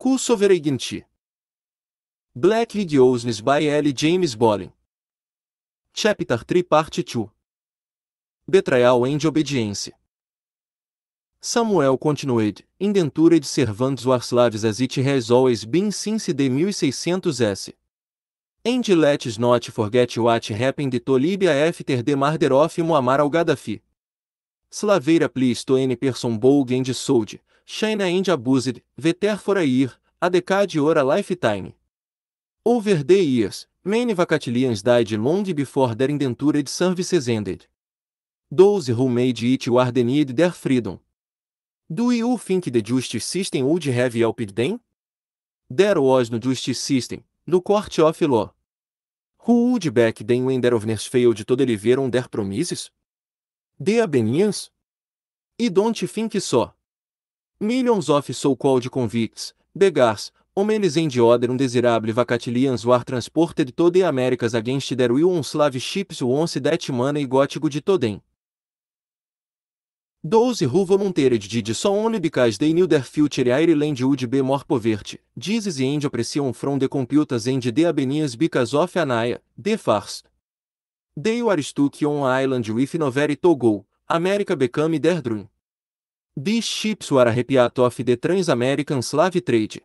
Kussover Black Videos by L. James Bolling. Chapter 3 Part 2 Betrayal and Obedience Samuel continued, indentured servants were slaves as it has always been since the 1600s. And let's not forget what happened to Libya after the murder of Muammar al-Gaddafi. Slaveira please to any person bold and sold, China and Abused, Veter for a Year, A Decade or a Lifetime. Over the years, many vacatilians died long before their indentured services ended. Those who made it were denied their freedom. Do you think the justice system would have helped them? There was no justice system, no court of law. Who would back them when their owners failed to deliver on their promises? The Abenians? E don't think so. Millions of so-called convicts, beggars, homenes in the order undesirable vacatilians were transported to the Americas against their will on slave ships once that money gótico de Todem. 12 Who volunteered did so only because they knew their future Ireland would be more poverty. Dizes end oppression from the computers and the abenias because of anaya, de farce. They were stuck on island with no very Togo, America became their dream. These ships were a off of the Trans-American Slave Trade.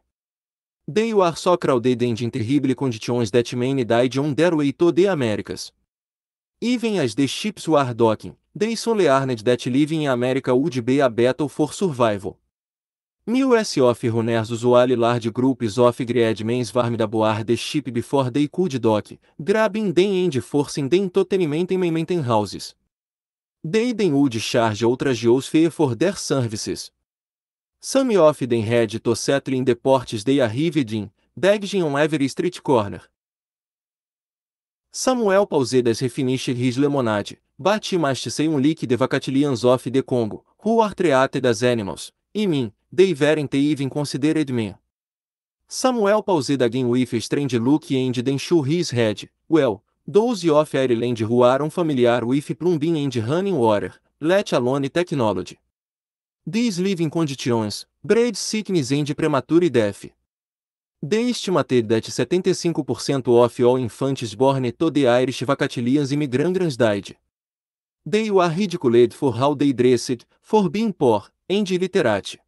They were so crowded and in terrible conditions that many died on their way to the Americas. Even as the ships were docking, they soon learned that living in America would be a battle for survival. Mills of runners usually large groups of greed men warmed aboard the ship before they could dock, grabbing them and forcing them to tenement in houses. Deiden Wood charge outras geos fee for their services. Some of them had to settle in deportes ports they arrived in, begging on every street corner. Samuel Pausedas refinished his lemonade, but he must say um leak de vacatilians of the Congo, who are treated as animals. E mim, they weren't even considered me. Samuel paused again with a strange look and then shook his head. Well, 12 of Ireland ruar um familiar with plumbing and running water, let alone technology. These living conditions, breed sickness and premature death. They estimated that 75% of all infants born to the Irish vacatilians immigrants died. They were ridiculed for how they dressed, for being poor, and illiterate.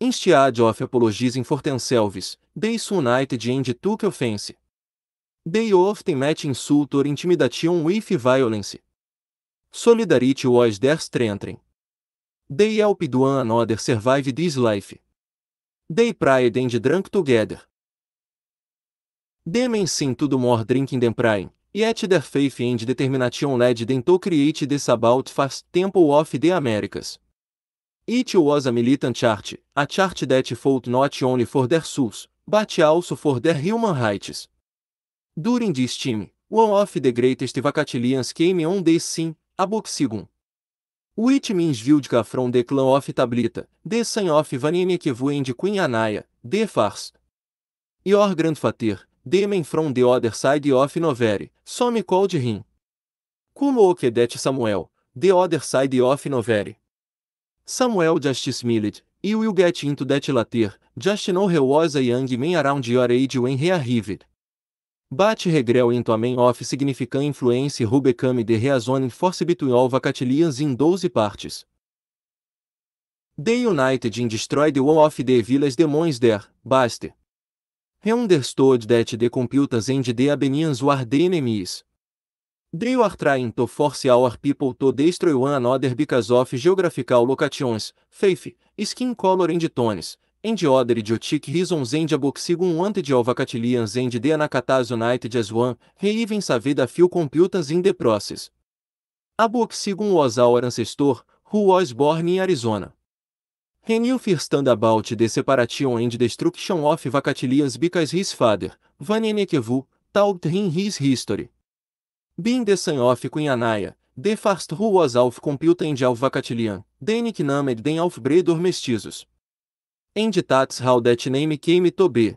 Instead of apologizing for themselves, they soon united and took offense. They often met insult or intimidation with violence. Solidarity was their strength. They helped one another survive this life. They prayed and drank together. Them seem to do more drinking than praying, yet their faith and determination led them to create this about fast temple of the Americas. It was a militant chart, a chart that fought not only for their souls, but also for their human rights. During this time, one of the greatest Vacatilians came on the scene, Aboxigun. Which means Vildka from the clan of Tablita, the son of Vanemekevu de Queen Anaya, the Fars. Your grandfather, the man from the other side of Novere, some called him. Como o Kedet Samuel, the other side of Novere. Samuel just Millet, you will get into that later, just know he was a young man around your age when he arrived. Bate regrel into a main of significant influência rubecame de reasoning force between all vacatilians in 12 partes. They united in destroyed one of the villas demons there, baste. He understood that the computers and the abenians were the enemies. They are trying to force our people to destroy one another because of geographical locations, faith, skin color and tones, Endioder idiotic reasons and aboxigum wanted alvacatilians and the anacatas united as one, reivem savida Fio computers in the process. Aboxigum was our ancestor, who was born in Arizona. Renil firstand about the separation and destruction of vacatilians because his father, Vanenekevu, talked him his history. Being the son of Cunhanaya, the first who was half computer and alvacatilian, then nicknamed them half-breed mestizos and that's how that name came to be.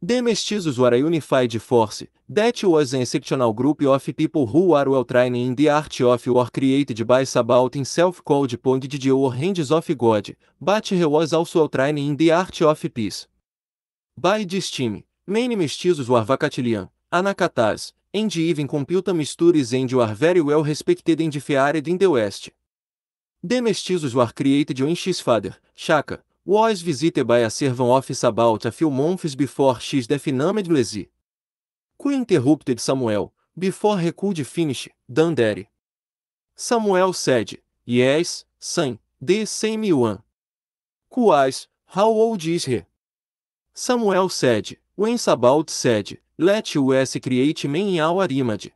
The mestizos were a unified force, that was an exceptional group of people who are well trained in the art of war created by in self called de or Hands of God, but he was also well trained in the art of peace. By this time, many mestizos were vacatilian, anacatas, and even computer mistures and were very well respected in the fiared in the west. Demestizos were created when his father, Shaka, was visited by a servant office about a few months before x definamed lazy. Who interrupted Samuel, before he could finish, Dandere. Samuel said, Yes, son, the same one. Quais, how old is he? Samuel said, when about said, let us create men in our image.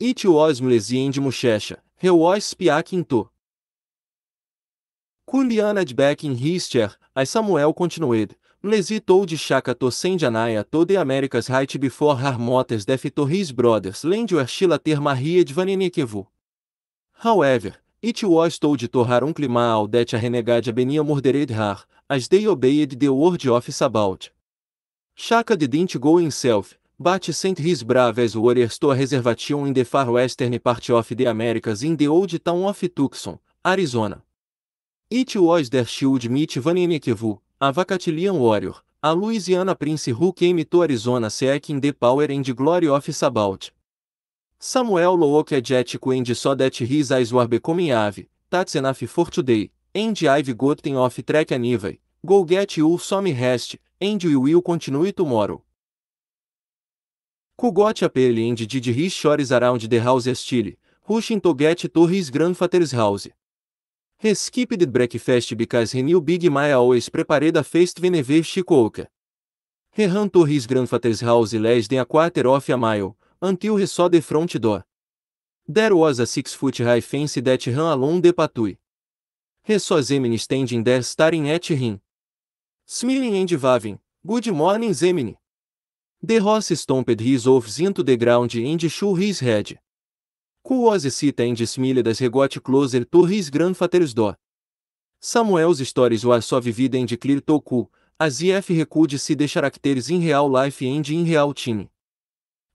It was Mlesi and muchecha, he was speaking to. Kundian Edbeck é in Hister, as Samuel continued, Lesi told Shaka to Anaya to the America's right before her mother's death to his brothers Lendwer Shila ter Marie Edvanenikevu. However, it was told to her uncle Maal that a renegade Benia murdered her, as they obeyed the word of Sabaut. Shaka didn't go himself, but sent his braves warriors to a reservation in the far western part of the Americas in the old town of Tucson, Arizona. It was their shield meet van Inekevu, a Vacatilian Warrior, a Louisiana Prince who came to Arizona Sec in the power and glory of Sabaut. Samuel Look Ejetic and so that his eyes were becoming ave, that's enough for today, and I've gotten off track anyway, go get you some rest, and we will continue tomorrow. Kugot appeal and did his chores around the house estile, rushing to get to his grandfather's house. Skipped breakfast because he knew Big Maya always prepared a feast whenever she cooked. He ran to his grandfather's house less than a quarter of a mile, until he saw the front door. There was a six-foot high fence that ran along the pathway. He saw Zemini standing there staring at him. Smiling and waving, good morning Zemini. The horse stomped his off into the ground and shook his head. Quoase cita endes das regote closer torres grandfateiros dó. Samuel's stories were só vivida em de clear toku, as if recude se de caracteres in real life end in real time.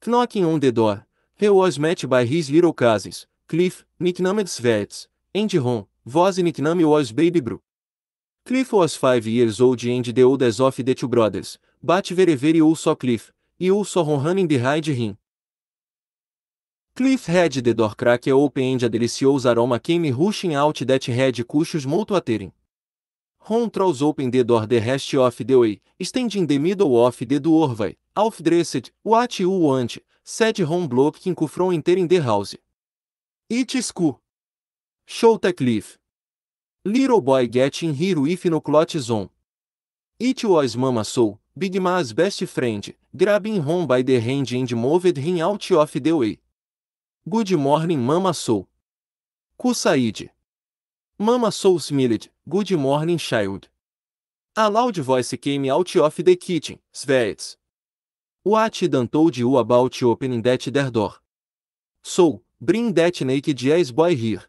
Knocking on the door, he was met by his little cousins, Cliff, nicknamed Svets, and Ron, voz nickname was Baby Bru. Cliff was five years old and the oldest of the two brothers, but very very ou só Cliff, e ou só Ron running behind him, Cliff Head the Door Crack e é Open a Delicious Aroma Came Rushing Out That Head Cushos a Atering. Ron Trolls Open the Door the Rest of the Way, Standing the Middle of the Doorway, Vai, Alf Dressed, What You Want, Said Home Block Kinko From Entering the House. It's cool. Show the Cliff. Little Boy Getting Here With No Clot Zone. It was Mama Soul, Big Ma's best friend, grabbing home by the hand and moved him out of the way. Good morning, Mama Soul. Kusaid. Mama Soul smiled. Good morning, child. A loud voice came out of the kitchen, Svets. What dan told you about opening that der door? So, bring that naked yes boy here.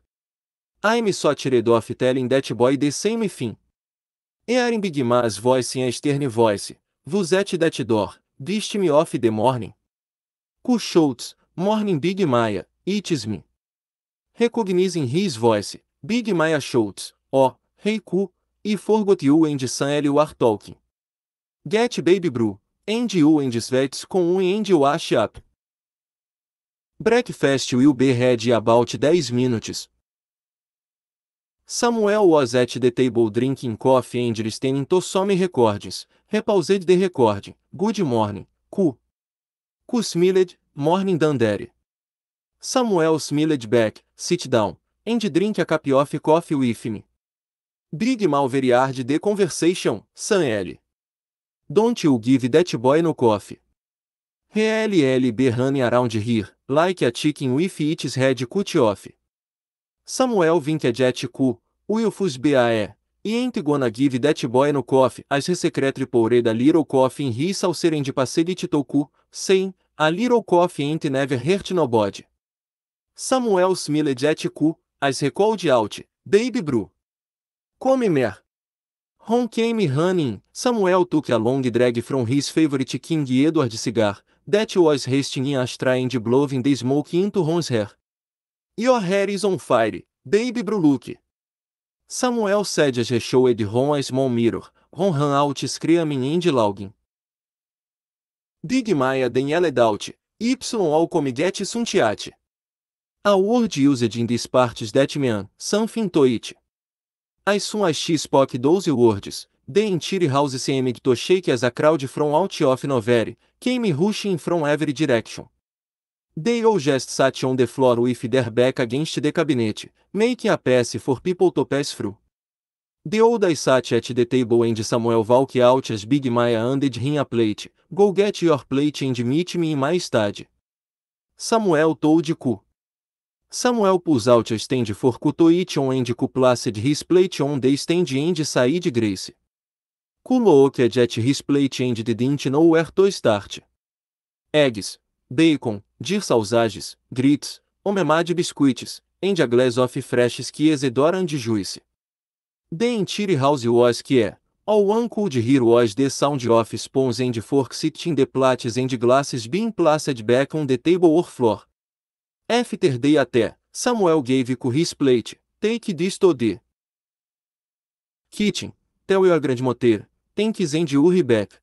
I'm so tired of telling that boy the same thing. Erin Big voice in a stern voice. Vuzet that door, dist me off the morning. Kuscholtz, Morning Big Maya, It's Me. Recognizing his voice, Big Maya shouts, Oh, hey cool, I forgot you and Sam you are talking. Get baby brew, and you and Svets com un and wash up. Breakfast will be ready about 10 minutes. Samuel was at the table drinking coffee and listening to some records. Repaused the record. Good morning, Ku. Ku smiled, Morning Dandere. Samuel Smiled Back, Sit Down, and Drink a Cup of Coffee with Me. Big Malveriard de Conversation, San L. Don't you give that boy no coffee. RLLB running around here, like a chicken with its head cut off. Samuel Vinkedet Q, Wilfus BAE, e ain't gonna give that boy no coffee as resecretary poured a little coffee in his saucer and passed it to Q, saying, a Little Coffee Ain't Never Hurt Nobody. Samuel Smiley Jet Q, As Record Out, Baby Brew. Come Mer. Ron came running, Samuel took a long drag from his favorite King Edward cigar, that was resting in Astra and blowing the smoke into Ron's hair. Your hair is on fire, Baby Brew look. Samuel said as he showed Ron a small mirror, Ron ran out screaming and louding. Big Maya den Eledalt, y al comiget suntiat. A word used in these parts that mean, something to it. As soon as she spoke those words, the entire house seemed to shake as a crowd from out of nowhere, came rushing from every direction. They all just sat on the floor with their back against the cabinet, making a pass for people to pass through. The old sat at the table and Samuel walked out as Big Maya handed him a plate, Go get your plate and meet me in my study. Samuel told cu. Samuel pulls out a stand for Ku to eat on and Ku de his plate on the stand and said grace. Ku looked at his plate and didn't know where to start. Eggs, bacon, deer sausages, grits, homemade biscuits, and a glass of fresh skies and orange juice. The entire house was que é. All one could hear was the sound of spoons and forks sitting the plates and glasses being placed back on the table or floor. After day até, Samuel gave to plate, take this to the kitchen, tell your grandmother, take and de back.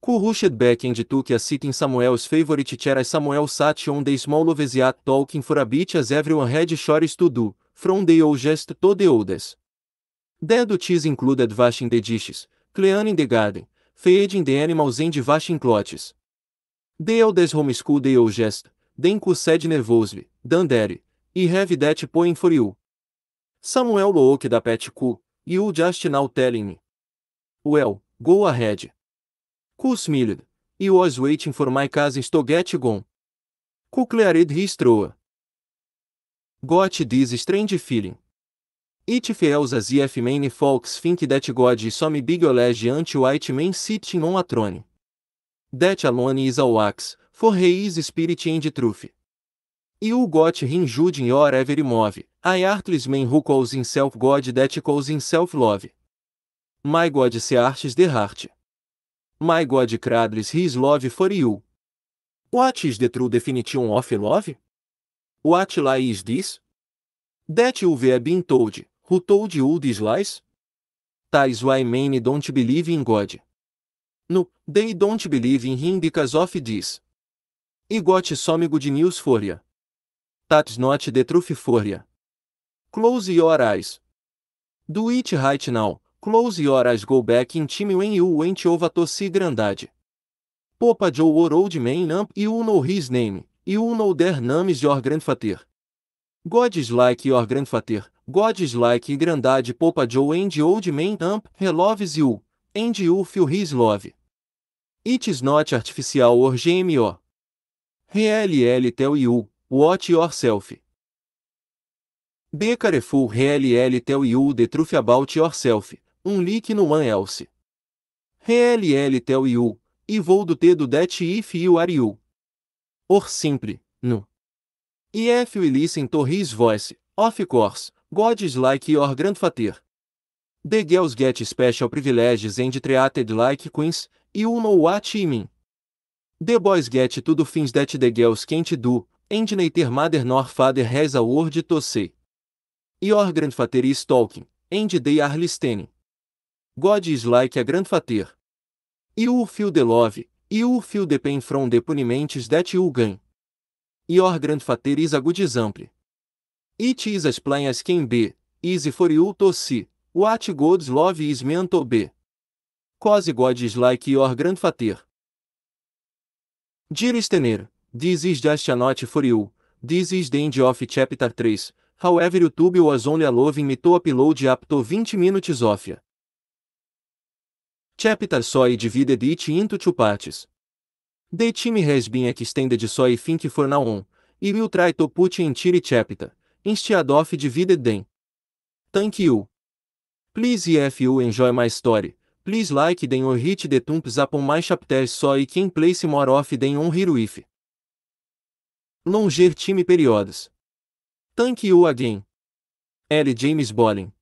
Ku rushed back and took a seat in Samuel's favorite chair as Samuel sat on the small lovesiat talking for a bit as everyone had chores to do, from the oldest to the oldest. Deduties included washing the dishes, cleaning the garden, feeding the animals and washing clothes. The elders homeschool the oldest, then cursed nervously, dandere, I have that poem for you. Samuel look da pet cu, you just now telling me. Well, go ahead. Cu smiled, I was waiting for my cousins to get gone. Cu cleared his throat. Got this strange feeling, It feels as if many folks think that God is some big old anti-white man sitting on a throne. That alone is a wax, for he is spirit and truth. You got him jude in your every move, I artless man who calls himself God that calls himself love. My God se artes de heart. My God cradles his love for you. What is the true definition of love? What lie is this? That you have been told. Who told you these lies? Tais why many don't believe in God. No, they don't believe in him because of this. E got some good news for you. That's not the truth for you. Close your eyes. Do it right now. Close your eyes go back in time when you went over to see grandad. Popa Joe or old man up you know his name, you know their names your grandfather. God is like your grandfather, God is like Grandad Popa Joe and Old Man Amp Reloves You, and You Feel His Love. It is not artificial or GMO. RLL Tell You, Watch Yourself. Be careful RLL Tell You The Truth About Yourself, Um Leak No One Else. RLL Tell You, E Vou Do T Do That If You Are You. Or Simple, No. E if you listen to his voice, of course. God is like your grandfather. The girls get special privileges and treated like queens, you know what I mean. The boys get to do things that the girls can't do, and neither mother nor father has a word to say. Your grandfather is talking, and they are listening. God is like a grandfather. You feel the love, you feel the pain from the puniments that you gain. Your grandfather is a good example. It is as plain as can be, easy for you to see, what God's love is meant to be. Cause God is like your grandfather. Dearest Tener, this is just a note for you, this is the end of chapter 3, however YouTube was only allowing me to upload up to 20 minutes of Chapter soy divided it into two parts. The team has been extended fin think for now on, e will try to put in chiri chapter. Instead divided them. Thank you. Please if you enjoy my story, please like then or hit the thumbs up on my chapter so I can place more of den on here if. Longer time periods. Thank you again. L. James Bolin.